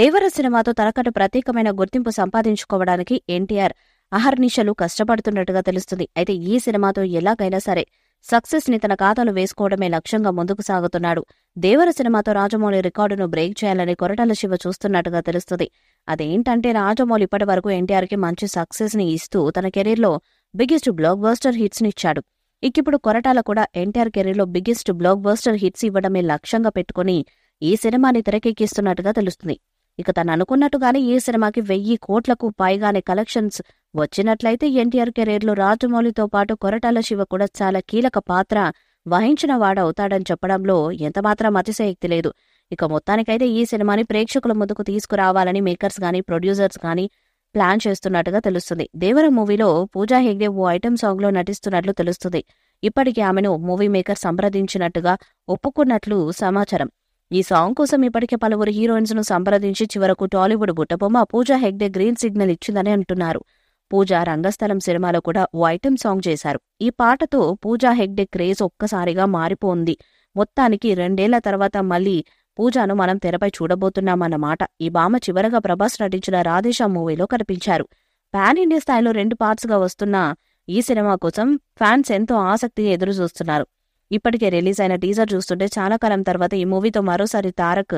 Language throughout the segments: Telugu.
దేవర సినిమాతో తనకంటూ ప్రత్యేకమైన గుర్తింపు సంపాదించుకోవడానికి ఎన్టీఆర్ అహర్నిశలు కష్టపడుతున్నట్టుగా తెలుస్తుంది అయితే ఈ సినిమాతో ఎలాగైనా సరే సక్సెస్ ని తన ఖాతాలో వేసుకోవడమే లక్ష్యంగా ముందుకు సాగుతున్నాడు దేవర సినిమాతో రాజమౌళి రికార్డును బ్రేక్ చేయాలని కొరటాల శివ చూస్తున్నట్టుగా తెలుస్తుంది అదేంటంటే రాజమౌళి ఇప్పటి వరకు ఎన్టీఆర్కి మంచి సక్సెస్ ని ఇస్తూ తన కెరీర్లో బిగ్గెస్ట్ బ్లాక్ బస్టర్ హిట్స్ నిచ్చాడు ఇచ్చాడు ఇకిప్పుడు కొరటాల కూడా ఎన్టీఆర్ కెరీర్లో బిగ్గెస్ట్ బ్లాక్ బస్టర్ హిట్స్ ఇవ్వడమే లక్ష్యంగా పెట్టుకుని ఈ సినిమాని తెరకెక్కిస్తున్నట్టుగా తెలుస్తుంది ఇక తను అనుకున్నట్టుగానే ఈ సినిమాకి వెయ్యి కోట్లకు పైగానే కలెక్షన్స్ వచ్చినట్లయితే ఎన్టీఆర్ కెరీర్లో రాజమౌళితో పాటు కొరటాల శివ కూడా చాలా కీలక పాత్ర వహించిన వాడవుతాడని చెప్పడంలో ఎంతమాత్రం అతిశయక్తి లేదు ఇక మొత్తానికైతే ఈ సినిమాని ప్రేక్షకుల ముందుకు తీసుకురావాలని మేకర్స్ గాని ప్రొడ్యూసర్స్ గాని ప్లాన్ చేస్తున్నట్టుగా తెలుస్తుంది దేవర మూవీలో పూజా హెగ్డే ఓ ఐటెం లో నటిస్తున్నట్లు తెలుస్తుంది ఇప్పటికే ఆమెను మూవీ మేకర్ సంప్రదించినట్టుగా ఒప్పుకున్నట్లు సమాచారం ఈ సాంగ్ కోసం ఇప్పటికే పలువురు హీరోయిన్స్ ను సంప్రదించి చివరకు టాలీవుడ్ బుట్టబొమ్మ పూజా హెగ్డే గ్రీన్ సిగ్నల్ ఇచ్చిందని అంటున్నారు పూజా రంగస్థలం సినిమాలో కూడా ఓ ఐటెం సాంగ్ చేశారు ఈ పాటతో పూజా హెగ్డే క్రేజ్ ఒక్కసారిగా మారిపోంది మొత్తానికి రెండేళ్ల తర్వాత మళ్లీ పూజాను మనం తెరపై చూడబోతున్నామన్నమాట ఈ భామ చివరగా ప్రభాస్ నటించిన రాధేశా మూవీలో కనిపించారు పాన్ ఇండియా స్థాయిలో రెండు పార్ట్స్గా వస్తున్న ఈ సినిమా కోసం ఫ్యాన్స్ ఎంతో ఆసక్తిగా ఎదురు చూస్తున్నారు ఇప్పటికే రిలీజ్ అయిన టీజర్ చూస్తుంటే చాలా కాలం తర్వాత ఈ మూవీతో మరోసారి తారక్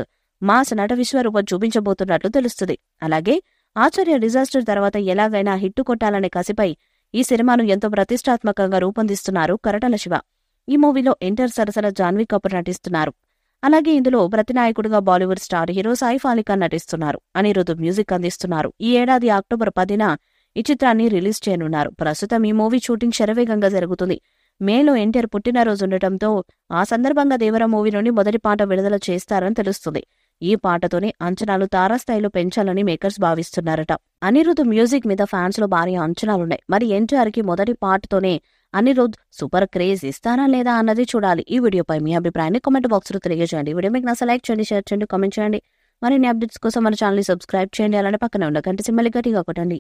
మాస్ నట విశ్వరూపం చూపించబోతున్నట్లు తెలుస్తుంది అలాగే ఆచార్య డిజాస్టర్ తర్వాత ఎలాగైనా హిట్టు కొట్టాలనే కసిపై ఈ సినిమాను ఎంతో ప్రతిష్టాత్మకంగా రూపొందిస్తున్నారు కరటల శివ ఈ మూవీలో ఎంటర్ సరసన జాన్వీ కపూర్ నటిస్తున్నారు అలాగే ఇందులో ప్రతినాయకుడుగా బాలీవుడ్ స్టార్ హీరో సాయి అలీ నటిస్తున్నారు అనిరుధు మ్యూజిక్ అందిస్తున్నారు ఈ ఏడాది అక్టోబర్ పదిన ఈ చిత్రాన్ని రిలీజ్ చేయనున్నారు ప్రస్తుతం ఈ మూవీ షూటింగ్ శరవేగంగా జరుగుతుంది మేలో ఎన్టీఆర్ పుట్టినరోజు ఉండటంతో ఆ సందర్భంగా దేవర మూవీ నుండి మొదటి పాట విడుదల చేస్తారని తెలుస్తుంది ఈ పాటతోనే అంచనాలు తారాస్థాయిలో పెంచాలని మేకర్స్ భావిస్తున్నారట అనిరుద్ మ్యూజిక్ మీద ఫ్యాన్స్ లో భారీ అంచనాలున్నాయి మరి ఎన్టీఆర్ కి మొదటి పాటతోనే అనిరుద్ సూపర్ క్రేజ్ ఇస్తారా లేదా అన్నది చూడాలి ఈ వీడియోపై మీ అభిప్రాయాన్ని కామెంట్ బాక్స్ లో తెలియజేయండి వీడియో మీకు నా లైక్ చేయండి షేర్ చేయండి కామెంట్ చేయండి మరిన్ని అప్డేట్స్ కోసం మన ఛానల్ సబ్స్క్రైబ్ చేయండి అలానే పక్కన ఉన్న సిమ్మలి గట్టిగా కొట్టండి